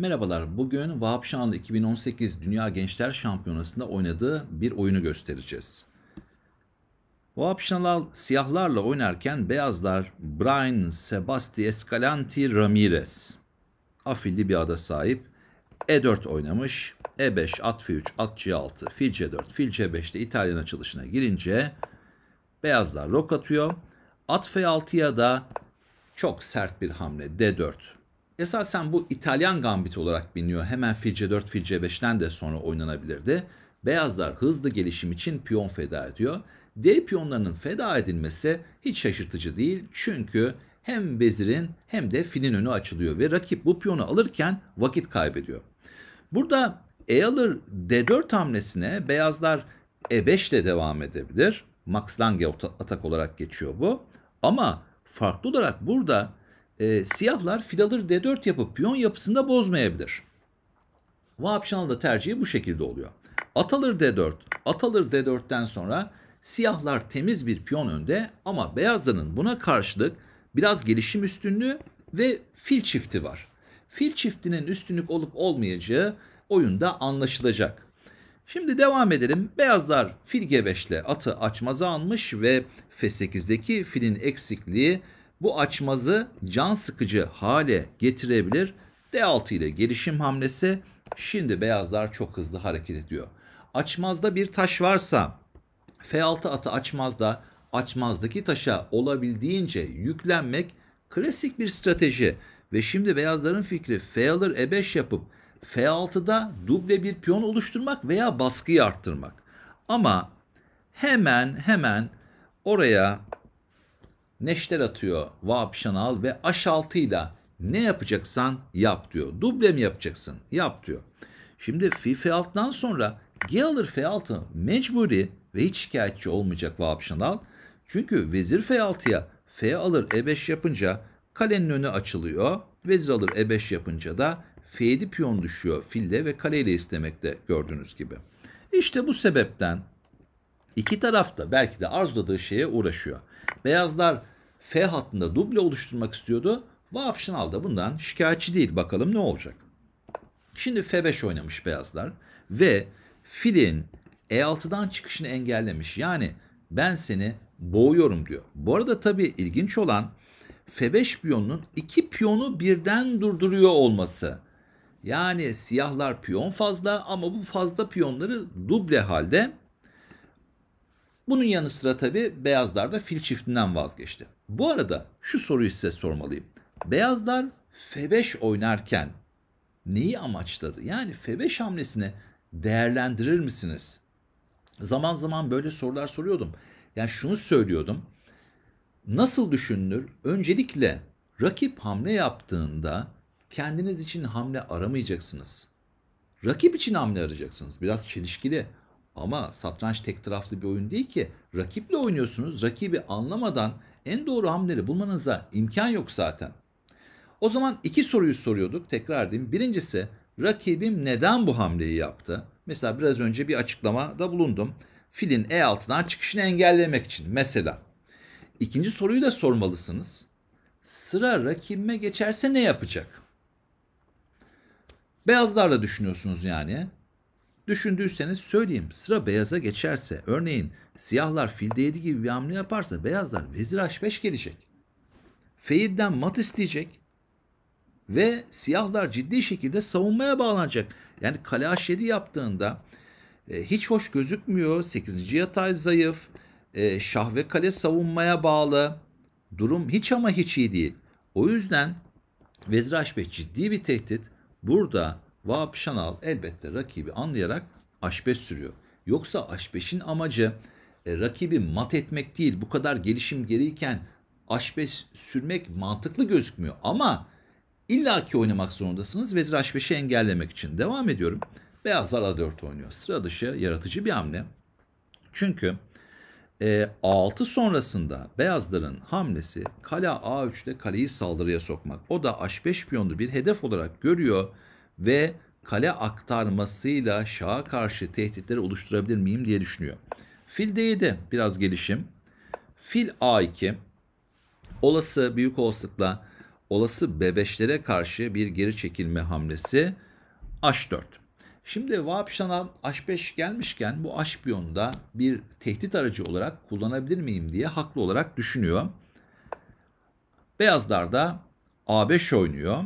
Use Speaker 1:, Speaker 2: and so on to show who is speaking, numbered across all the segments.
Speaker 1: Merhabalar, bugün Vahap 2018 Dünya Gençler Şampiyonası'nda oynadığı bir oyunu göstereceğiz. Vahap siyahlarla oynarken beyazlar Brian Sebasti Escalanti Ramirez. Afilli bir ada sahip. E4 oynamış. E5, at F3, at C6, fil C4, fil C5'te İtalyan açılışına girince beyazlar rok atıyor. At F6'ya da çok sert bir hamle D4 Esasen bu İtalyan gambit olarak biliniyor. Hemen fil c4, fil c5'ten de sonra oynanabilirdi. Beyazlar hızlı gelişim için piyon feda ediyor. D piyonlarının feda edilmesi hiç şaşırtıcı değil. Çünkü hem vezirin hem de filin önü açılıyor ve rakip bu piyonu alırken vakit kaybediyor. Burada e alır D4 hamlesine beyazlar E5 ile devam edebilir. Max Lange atak olarak geçiyor bu. Ama farklı olarak burada e, siyahlar alır D4 yapıp piyon yapısında bozmayabilir. Vahapşanal da tercihi bu şekilde oluyor. At alır D4. At alır D4'ten sonra siyahlar temiz bir piyon önde ama beyazların buna karşılık biraz gelişim üstünlüğü ve fil çifti var. Fil çiftinin üstünlük olup olmayacağı oyunda anlaşılacak. Şimdi devam edelim. Beyazlar fil G5'le atı açmaza almış ve F8'deki filin eksikliği bu açmazı can sıkıcı hale getirebilir. D6 ile gelişim hamlesi. Şimdi beyazlar çok hızlı hareket ediyor. Açmazda bir taş varsa F6 atı açmazda açmazdaki taşa olabildiğince yüklenmek klasik bir strateji. Ve şimdi beyazların fikri e F alır E5 yapıp F6'da duble bir piyon oluşturmak veya baskıyı arttırmak. Ama hemen hemen oraya neşter atıyor Vahap Şanal ve aşaltıyla ne yapacaksan yap diyor. Duble mi yapacaksın? Yap diyor. Şimdi fi F6'dan sonra G alır F6 mecburi ve hiç şikayetçi olmayacak Vahap Şanal. Çünkü vezir F6'ya F alır E5 yapınca kalenin önü açılıyor. Vezir alır E5 yapınca da F7 piyon düşüyor filde ve kaleyle istemekte gördüğünüz gibi. İşte bu sebepten iki taraf da belki de arzuladığı şeye uğraşıyor. Beyazlar F hattında duble oluşturmak istiyordu. Vapşinal aldı. bundan şikayetçi değil. Bakalım ne olacak. Şimdi F5 oynamış beyazlar ve filin E6'dan çıkışını engellemiş. Yani ben seni boğuyorum diyor. Bu arada tabii ilginç olan F5 piyonunun iki piyonu birden durduruyor olması. Yani siyahlar piyon fazla ama bu fazla piyonları duble halde. Bunun yanı sıra tabii beyazlar da fil çiftinden vazgeçti. Bu arada şu soruyu size sormalıyım. Beyazlar F5 oynarken neyi amaçladı? Yani F5 hamlesini değerlendirir misiniz? Zaman zaman böyle sorular soruyordum. Yani şunu söylüyordum. Nasıl düşünülür? Öncelikle rakip hamle yaptığında kendiniz için hamle aramayacaksınız. Rakip için hamle arayacaksınız. Biraz çelişkili. Ama satranç tek taraflı bir oyun değil ki. Rakiple oynuyorsunuz. Rakibi anlamadan en doğru hamleleri bulmanıza imkan yok zaten. O zaman iki soruyu soruyorduk. Tekrar edeyim. Birincisi rakibim neden bu hamleyi yaptı? Mesela biraz önce bir açıklamada bulundum. Filin E6'dan çıkışını engellemek için mesela. İkinci soruyu da sormalısınız. Sıra rakibime geçerse ne yapacak? Beyazlarla düşünüyorsunuz yani. Düşündüyseniz söyleyeyim sıra beyaza geçerse örneğin siyahlar filde 7 gibi bir hamle yaparsa beyazlar vezir h5 gelecek. Feyid'den mat isteyecek ve siyahlar ciddi şekilde savunmaya bağlanacak. Yani kale h7 yaptığında e, hiç hoş gözükmüyor. 8. yatay zayıf. E, şah ve kale savunmaya bağlı. Durum hiç ama hiç iyi değil. O yüzden vezir h5 ciddi bir tehdit. Burada Vahap Şanal elbette rakibi anlayarak aşbeş sürüyor. Yoksa aşbeşin amacı e, rakibi mat etmek değil. Bu kadar gelişim geriyken aşbeş sürmek mantıklı gözükmüyor. Ama illaki oynamak zorundasınız vezir aşbeşi engellemek için. Devam ediyorum. Beyazlar A4 oynuyor. Sıra dışı yaratıcı bir hamle. Çünkü e, A6 sonrasında beyazların hamlesi kale A3'te kaleyi saldırıya sokmak. O da H5 piyonlu bir hedef olarak görüyor ve kale aktarmasıyla Şah'a karşı tehditleri oluşturabilir miyim diye düşünüyor. Fil D7 biraz gelişim. Fil A2 olası büyük olasılıkla olası bebeşlere karşı bir geri çekilme hamlesi H4. Şimdi Vapşan'a H5 gelmişken bu H1'da bir tehdit aracı olarak kullanabilir miyim diye haklı olarak düşünüyor. Beyazlar da A5 oynuyor.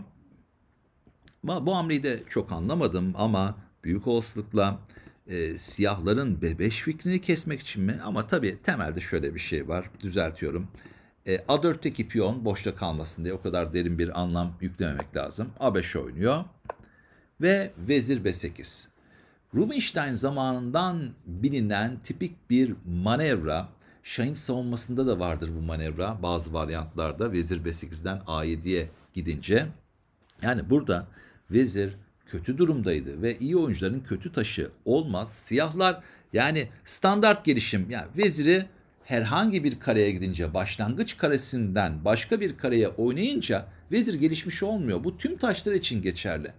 Speaker 1: Bu hamleyi de çok anlamadım ama büyük olasılıkla e, siyahların bebeş fikrini kesmek için mi? Ama tabii temelde şöyle bir şey var. Düzeltiyorum. E, A4'teki piyon boşta kalmasın diye o kadar derin bir anlam yüklememek lazım. A5 oynuyor. Ve vezir B8. Rubinstein zamanından bilinen tipik bir manevra. Şahin savunmasında da vardır bu manevra. Bazı varyantlarda vezir B8'den A7'ye gidince. Yani burada Vezir kötü durumdaydı ve iyi oyuncuların kötü taşı olmaz. Siyahlar yani standart gelişim yani Vezir'i herhangi bir kareye gidince başlangıç karesinden başka bir kareye oynayınca vezir gelişmiş olmuyor. Bu tüm taşlar için geçerli.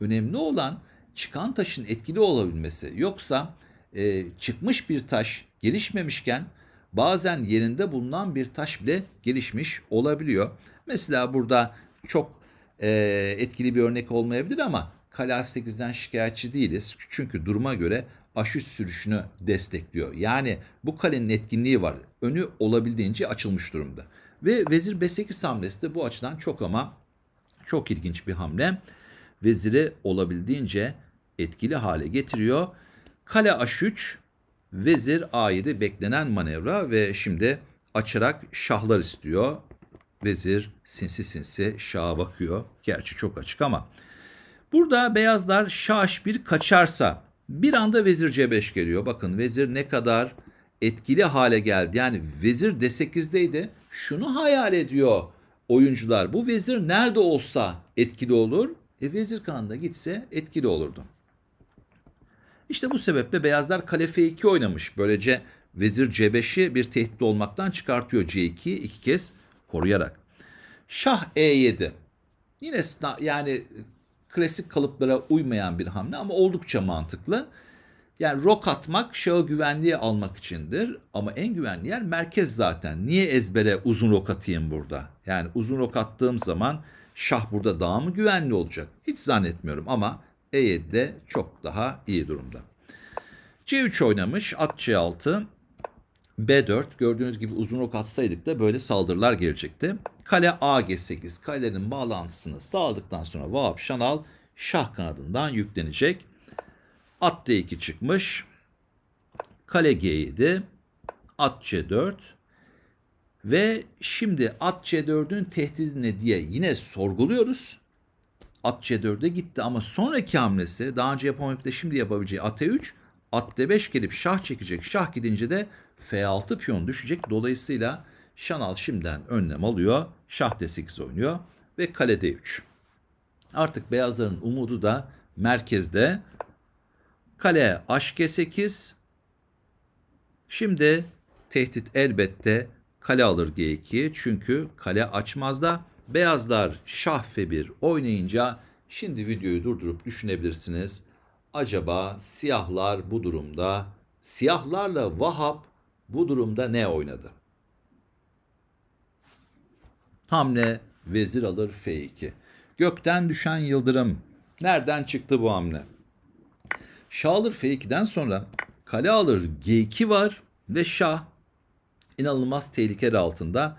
Speaker 1: Önemli olan çıkan taşın etkili olabilmesi. Yoksa e, çıkmış bir taş gelişmemişken bazen yerinde bulunan bir taş bile gelişmiş olabiliyor. Mesela burada çok e, etkili bir örnek olmayabilir ama Kala 8'den şikayetçi değiliz. Çünkü duruma göre aşı sürüşünü destekliyor. Yani bu kalenin etkinliği var. Önü olabildiğince açılmış durumda. Ve Vezir B8 hamlesi de bu açıdan çok ama çok ilginç bir hamle. Veziri olabildiğince etkili hale getiriyor. Kale H3, Vezir A7 beklenen manevra ve şimdi açarak şahlar istiyor. Vezir sinsi sinsi Şah'a bakıyor. Gerçi çok açık ama. Burada beyazlar şaş bir kaçarsa bir anda vezir C5 geliyor. Bakın vezir ne kadar etkili hale geldi. Yani vezir D8'deydi. Şunu hayal ediyor oyuncular. Bu vezir nerede olsa etkili olur. E vezir kanında gitse etkili olurdu. İşte bu sebeple beyazlar kale F2 oynamış. Böylece vezir C5'i bir tehdit olmaktan çıkartıyor. C2 iki kez koruyarak. Şah E7 yine yani klasik kalıplara uymayan bir hamle ama oldukça mantıklı. Yani rok atmak şahı güvenliğe almak içindir ama en güvenli yer merkez zaten. Niye ezbere uzun rok atayım burada? Yani uzun rok attığım zaman şah burada daha mı güvenli olacak? Hiç zannetmiyorum ama E7'de çok daha iyi durumda. C3 oynamış, at C6. B4 gördüğünüz gibi uzun ok atsaydık da böyle saldırılar gelecekti. Kale A G8 kalenin bağlantısını sağladıktan sonra Vahap Şanal şah kanadından yüklenecek. At D2 çıkmış. Kale G7 at C4 ve şimdi at C4'ün tehdidi ne diye yine sorguluyoruz. At C4'e gitti ama sonraki hamlesi daha önce yapamayıp da şimdi yapabileceği at E3 At D5 gelip şah çekecek. Şah gidince de F6 piyon düşecek. Dolayısıyla Şanal şimdiden önlem alıyor. Şah D8 oynuyor ve kale D3. Artık beyazların umudu da merkezde. Kale h HG8. Şimdi tehdit elbette kale alır G2. Çünkü kale açmaz da beyazlar şah F1 oynayınca şimdi videoyu durdurup düşünebilirsiniz acaba siyahlar bu durumda, siyahlarla Vahap bu durumda ne oynadı? Hamle vezir alır F2. Gökten düşen yıldırım. Nereden çıktı bu hamle? Şah alır F2'den sonra kale alır G2 var ve şah inanılmaz tehlikeler altında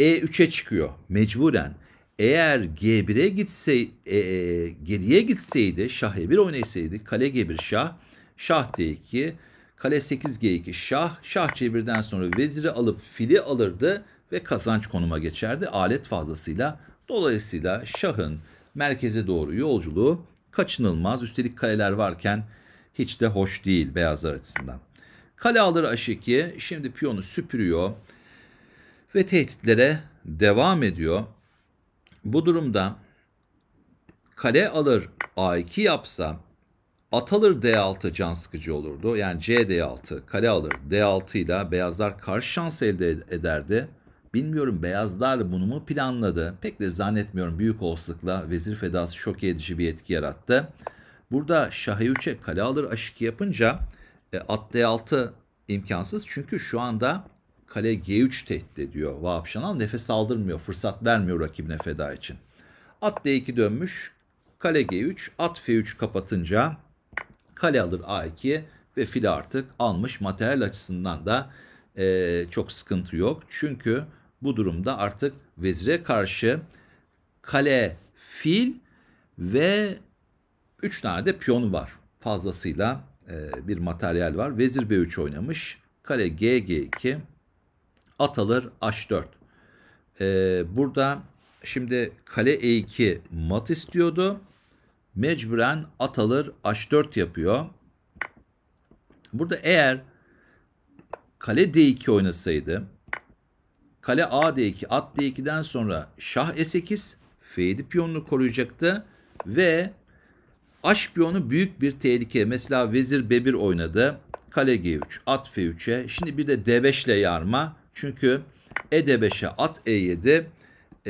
Speaker 1: E3'e çıkıyor mecburen eğer G1'e gitse e, e, geriye gitseydi şah E1 oynaysaydı, kale G1 şah şah D2 kale 8 G2 şah şah C1'den sonra veziri alıp fili alırdı ve kazanç konuma geçerdi alet fazlasıyla. Dolayısıyla şahın merkeze doğru yolculuğu kaçınılmaz. Üstelik kaleler varken hiç de hoş değil beyazlar açısından. Kale alır H2 şimdi piyonu süpürüyor ve tehditlere devam ediyor. Bu durumda kale alır A2 yapsa at alır D6 can sıkıcı olurdu. Yani C D6 kale alır D6 ile beyazlar karşı şans elde ederdi. Bilmiyorum beyazlar bunu mu planladı? Pek de zannetmiyorum büyük olasılıkla vezir fedası şok edici bir etki yarattı. Burada şahı e3'e kale alır aşık yapınca e, at D6 imkansız. Çünkü şu anda Kale G3 tehdit ediyor Vahapşanan. Nefes aldırmıyor. Fırsat vermiyor rakibine feda için. At D2 dönmüş. Kale G3. At F3 kapatınca kale alır A2 ve fil artık almış. Materyal açısından da e, çok sıkıntı yok. Çünkü bu durumda artık vezire karşı kale, fil ve 3 tane de piyon var. Fazlasıyla e, bir materyal var. Vezir B3 oynamış. Kale G, G2, At alır H4. Ee, burada şimdi kale E2 mat istiyordu. Mecburen at alır H4 yapıyor. Burada eğer kale D2 oynasaydı kale A D2 at D2'den sonra şah E8 F7 piyonunu koruyacaktı ve H piyonu büyük bir tehlike. Mesela vezir B1 oynadı. Kale G3, at F3'e. Şimdi bir de D5 ile yarma. Çünkü E5'e at E7 e,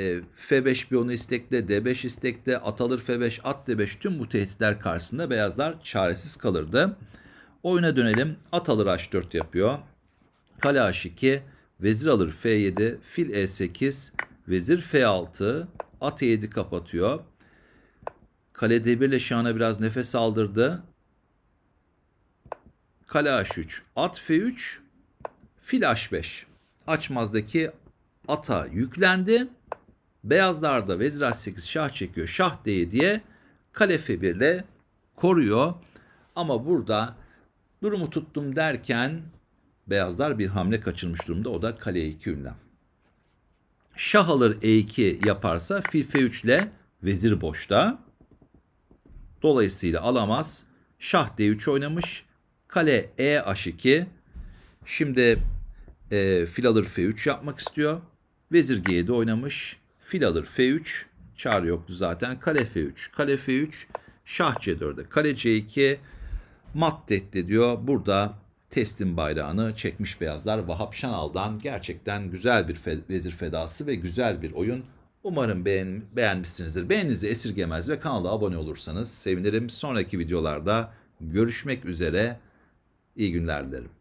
Speaker 1: e F5 bir piyonu istekte, D5 istekte, at alır F5, at D5 tüm bu tehditler karşısında beyazlar çaresiz kalırdı. Oyuna dönelim. At alır H4 yapıyor. Kale H2, vezir alır F7, fil E8, vezir F6, at E7 kapatıyor. Kale D1 ile şahına biraz nefes aldırdı. Kale H3, at F3, fil H5 açmazdaki ata yüklendi. Beyazlar da vezir h8 şah çekiyor şah d diye kale f1 ile koruyor. Ama burada durumu tuttum derken beyazlar bir hamle kaçırmış durumda. O da kale 2 ünlem. Şah alır e2 yaparsa fil f3 ile vezir boşta. Dolayısıyla alamaz. Şah d3 oynamış. Kale e h2. Şimdi e, fil alır F3 yapmak istiyor. Vezir G7 oynamış. Fil alır F3. Çağrı yoktu zaten. Kale F3. Kale F3. Şah C4'e. Kale C2. Mat diyor. Burada teslim bayrağını çekmiş beyazlar. Vahap Şanal'dan gerçekten güzel bir fe vezir fedası ve güzel bir oyun. Umarım beğen beğenmişsinizdir. Beğeninizi esirgemez ve kanala abone olursanız sevinirim. Sonraki videolarda görüşmek üzere. İyi günler dilerim.